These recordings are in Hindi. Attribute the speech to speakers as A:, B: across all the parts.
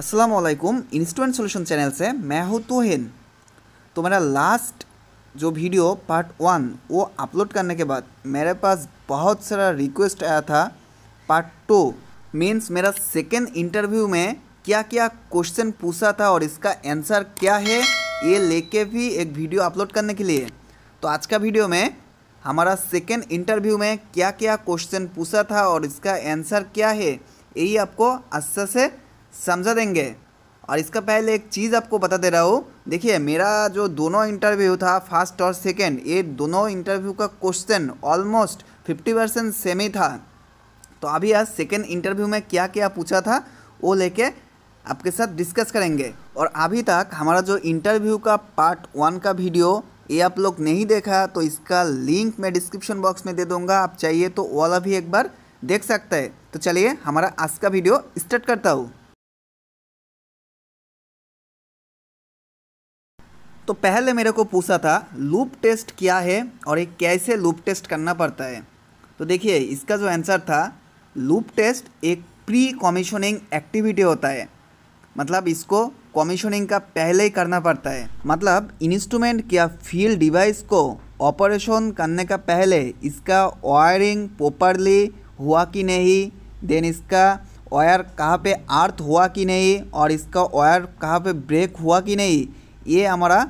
A: असलम इंस्टूडेंट सोल्यूशन चैनल से मैं हूँ तोहेन तो मेरा लास्ट जो वीडियो पार्ट वन वो अपलोड करने के बाद मेरे पास बहुत सारा रिक्वेस्ट आया था पार्ट टू मीन्स मेरा सेकेंड इंटरव्यू में क्या क्या क्वेश्चन पूछा था और इसका आंसर क्या है ये लेके भी एक वीडियो अपलोड करने के लिए तो आज का वीडियो में हमारा सेकेंड इंटरव्यू में क्या क्या क्वेश्चन पूछा था और इसका आंसर क्या है यही आपको अच्छा से समझा देंगे और इसका पहले एक चीज़ आपको बता दे रहा हूँ देखिए मेरा जो दोनों इंटरव्यू था फर्स्ट और सेकेंड ये दोनों इंटरव्यू का question almost fifty percent same ही था तो अभी आज सेकेंड इंटरव्यू में क्या क्या पूछा था वो लेके आपके साथ डिस्कस करेंगे और अभी तक हमारा जो इंटरव्यू का पार्ट वन का वीडियो ये आप लोग नहीं देखा तो इसका लिंक मैं डिस्क्रिप्शन बॉक्स में दे दूंगा आप चाहिए तो वाला भी एक बार देख सकते हैं तो चलिए हमारा आज का वीडियो स्टार्ट करता हूँ तो पहले मेरे को पूछा था लूप टेस्ट क्या है और ये कैसे लूप टेस्ट करना पड़ता है तो देखिए इसका जो आंसर था लूप टेस्ट एक प्री कमीशनिंग एक्टिविटी होता है मतलब इसको कमीशनिंग का पहले ही करना पड़ता है मतलब इंस्ट्रूमेंट या फील्ड डिवाइस को ऑपरेशन करने का पहले इसका वायरिंग प्रॉपरली हुआ कि नहीं देन इसका वायर कहाँ पे आर्थ हुआ कि नहीं और इसका वायर कहाँ पे ब्रेक हुआ कि नहीं ये हमारा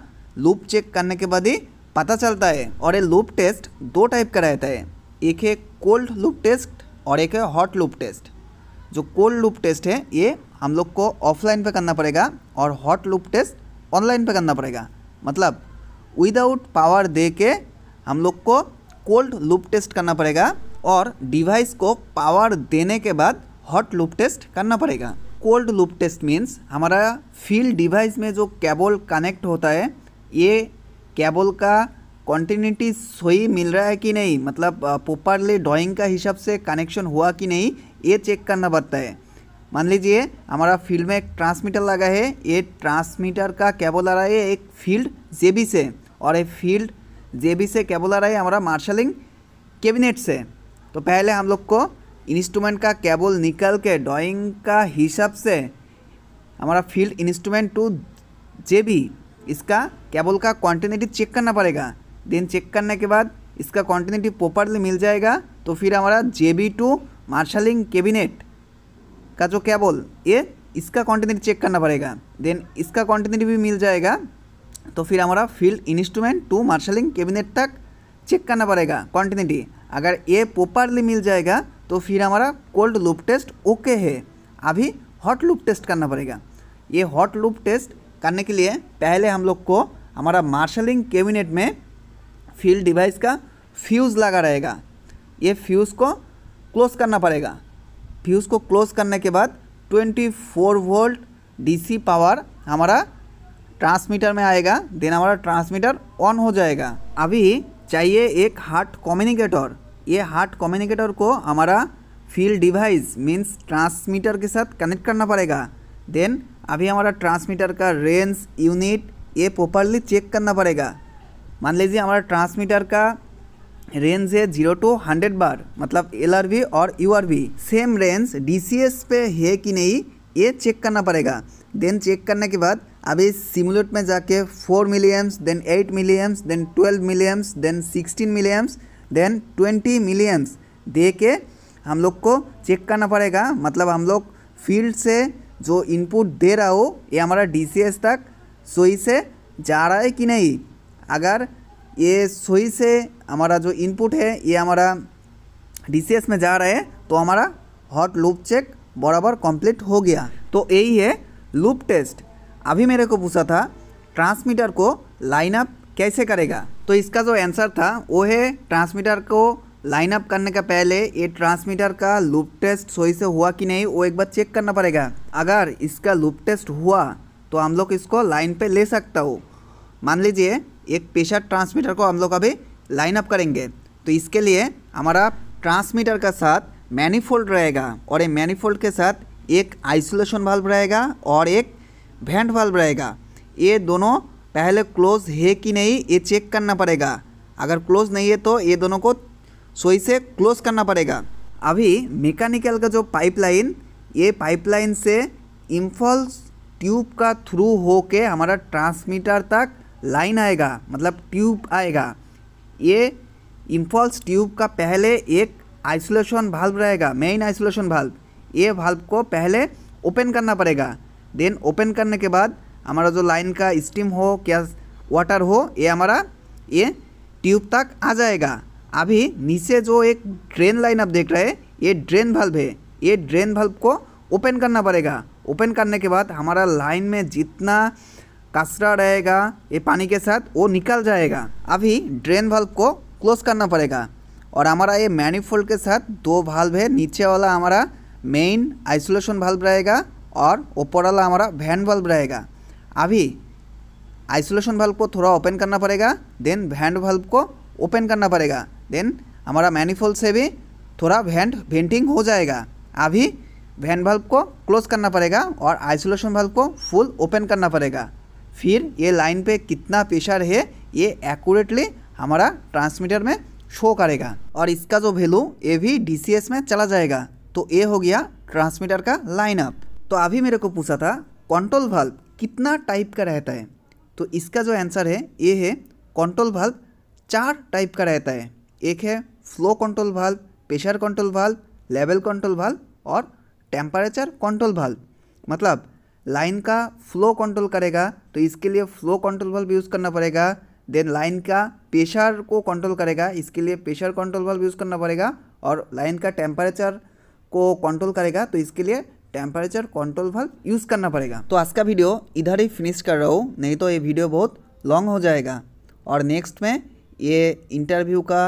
A: लूप चेक करने के बाद ही पता चलता है और ये लूप टेस्ट दो टाइप का रहता है एक है कोल्ड लूप टेस्ट और एक है हॉट लूप टेस्ट जो कोल्ड लूप टेस्ट है ये हम लोग को ऑफलाइन पे करना पड़ेगा और हॉट लूप टेस्ट ऑनलाइन पे करना पड़ेगा मतलब विदाउट पावर दे के हम लोग को कोल्ड लूप टेस्ट करना पड़ेगा और डिवाइस को पावर देने के बाद हॉट लूप टेस्ट करना पड़ेगा कोल्ड लूप टेस्ट मीन्स हमारा फील्ड डिवाइस में जो केबल कनेक्ट होता है ये केबल का कॉन्टीन्यूटी सही मिल रहा है कि नहीं मतलब प्रॉपरली ड्राइंग का हिसाब से कनेक्शन हुआ कि नहीं ये चेक करना पड़ता है मान लीजिए हमारा फील्ड में एक ट्रांसमीटर लगा है ये ट्रांसमीटर का केबल आ रहा है एक फील्ड जेबी से और ये फील्ड जेबी से केबल आ रहा है हमारा मार्शलिंग कैबिनेट से तो पहले हम लोग को इंस्ट्रूमेंट का केबल निकल के ड्राइंग का हिसाब से हमारा फील्ड इंस्ट्रूमेंट टू जेबी इसका केबल का क्वान्टिटी चेक करना पड़ेगा देन चेक करने के बाद इसका क्वान्टिटी प्रॉपरली मिल जाएगा तो फिर हमारा J B to marshalling cabinet का जो केबल ये इसका क्वान्टिटी चेक करना पड़ेगा देन इसका क्वान्टिटी भी मिल जाएगा तो फिर हमारा field instrument to marshalling cabinet तक चेक करना पड़ेगा क्वान्टिटी अगर ये प्रॉपरली मिल जाएगा तो फिर हमारा कोल्ड लूप टेस्ट ओके है अभी हॉट लूप टेस्ट करना पड़ेगा ये हॉट लूप टेस्ट करने के लिए पहले हम लोग को हमारा मार्शलिंग कैबिनेट में फील्ड डिवाइस का फ्यूज़ लगा रहेगा ये फ्यूज़ को क्लोज करना पड़ेगा फ्यूज़ को क्लोज करने के बाद 24 वोल्ट डीसी पावर हमारा ट्रांसमीटर में आएगा देन हमारा ट्रांसमीटर ऑन हो जाएगा अभी चाहिए एक हार्ट कम्युनिकेटर ये हार्ट कम्युनिकेटर को हमारा फील्ड डिवाइस मीन्स ट्रांसमीटर के साथ कनेक्ट करना पड़ेगा देन अभी हमारा ट्रांसमीटर का रेंज यूनिट ये प्रॉपरली चेक करना पड़ेगा मान लीजिए हमारा ट्रांसमीटर का रेंज है जीरो टू हंड्रेड बार मतलब एल और यू सेम रेंज डी पे है कि नहीं ये चेक करना पड़ेगा देन चेक करने के बाद अभी सिमुलेट में जाके four milliamps then eight milliamps then twelve milliamps then sixteen milliamps then twenty milliamps दे के हम लोग को चेक करना पड़ेगा मतलब हम लोग फील्ड से जो इनपुट दे रहा हो ये हमारा डी तक सही से जा रहा है कि नहीं अगर ये सही से हमारा जो इनपुट है ये हमारा डी में जा रहा है तो हमारा हॉट लूप चेक बराबर कंप्लीट हो गया तो यही है लूप टेस्ट अभी मेरे को पूछा था ट्रांसमीटर को लाइन अप कैसे करेगा तो इसका जो आंसर था वो है ट्रांसमीटर को लाइन अप करने का पहले ये ट्रांसमीटर का लूप टेस्ट सही से हुआ कि नहीं वो एक बार चेक करना पड़ेगा अगर इसका लूप टेस्ट हुआ तो हम लोग इसको लाइन पे ले सकता हो मान लीजिए एक पेशर ट्रांसमीटर को हम लोग अभी लाइन अप करेंगे तो इसके लिए हमारा ट्रांसमीटर का साथ मैनीफोल्ड रहेगा और ये मैनीफोल्ड के साथ एक आइसोलेशन वाल्व रहेगा और एक भेंट वाल्व रहेगा ये दोनों पहले क्लोज है कि नहीं ये चेक करना पड़ेगा अगर क्लोज नहीं है तो ये दोनों को सोई से क्लोज करना पड़ेगा अभी मेकानिकल का जो पाइपलाइन ये पाइपलाइन से इम्फॉल्स ट्यूब का थ्रू हो के हमारा ट्रांसमीटर तक लाइन आएगा मतलब ट्यूब आएगा ये इम्फॉल्स ट्यूब का पहले एक आइसोलेशन भाल्व रहेगा मेन आइसोलेशन भाल्व ये भाल्व को पहले ओपन करना पड़ेगा देन ओपन करने के बाद हमारा जो लाइन का स्टीम हो क्या वाटर हो ये हमारा ये ट्यूब तक आ जाएगा अभी नीचे जो एक ड्रेन लाइन आप देख रहे हैं ये ड्रेन भाल्व है ये ड्रेन वाल्व को ओपन करना पड़ेगा ओपन करने के बाद हमारा लाइन में जितना कचरा रहेगा ये पानी के साथ वो निकल जाएगा अभी ड्रेन वाल्व को क्लोज करना पड़ेगा और हमारा ये मैनीफोल्ड के साथ दो वाल्व है नीचे वाला हमारा मेन आइसोलेशन वाल्व रहेगा और ऊपर वाला हमारा वैन वाल्व रहेगा अभी आइसोलेशन वाल्व को थोड़ा ओपन करना पड़ेगा देन वैन वाल्व को ओपन करना पड़ेगा देन हमारा मैनीफोल्ड से भी थोड़ा वैंड वेंटिंग हो जाएगा अभी वैन बल्ब को क्लोज करना पड़ेगा और आइसोलेशन बल्ब को फुल ओपन करना पड़ेगा फिर ये लाइन पे कितना प्रेशर है ये एक्यूरेटली हमारा ट्रांसमीटर में शो करेगा और इसका जो वैल्यू ये भी डी में चला जाएगा तो ये हो गया ट्रांसमीटर का लाइनअप तो अभी मेरे को पूछा था कंट्रोल वाल्व कितना टाइप का रहता है तो इसका जो आंसर है ये है कंट्रोल वाल्व चार टाइप का रहता है एक है flow control valve pressure control valve level control valve और टेम्परेचर कंट्रोल वाल्व मतलब लाइन का फ्लो कंट्रोल करेगा तो इसके लिए फ्लो कंट्रोल वाल्व यूज़ करना पड़ेगा देन लाइन का प्रेशर को कंट्रोल करेगा इसके लिए प्रेशर कंट्रोल वाल्व यूज़ करना पड़ेगा और लाइन का टेम्परेचर को कंट्रोल करेगा तो इसके लिए टेम्परेचर कंट्रोल वाल्व यूज़ करना पड़ेगा तो आज का वीडियो इधर ही फिनिश कर रहा हूँ नहीं तो ये वीडियो बहुत लॉन्ग हो जाएगा और नेक्स्ट में ये इंटरव्यू का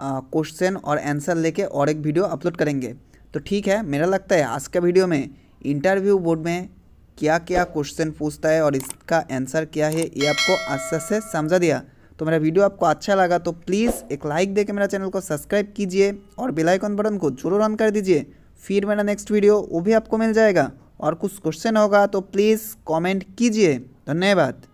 A: क्वेश्चन और आंसर लेके और एक वीडियो अपलोड करेंगे तो ठीक है मेरा लगता है आज का वीडियो में इंटरव्यू बोर्ड में क्या क्या क्वेश्चन पूछता है और इसका आंसर क्या है ये आपको अच्छे से समझा दिया तो मेरा वीडियो आपको अच्छा लगा तो प्लीज़ एक लाइक देके मेरा चैनल को सब्सक्राइब कीजिए और बेलाइकॉन बटन को जरूर ऑन कर दीजिए फिर मेरा नेक्स्ट वीडियो वो भी आपको मिल जाएगा और कुछ क्वेश्चन होगा तो प्लीज़ कमेंट कीजिए धन्यवाद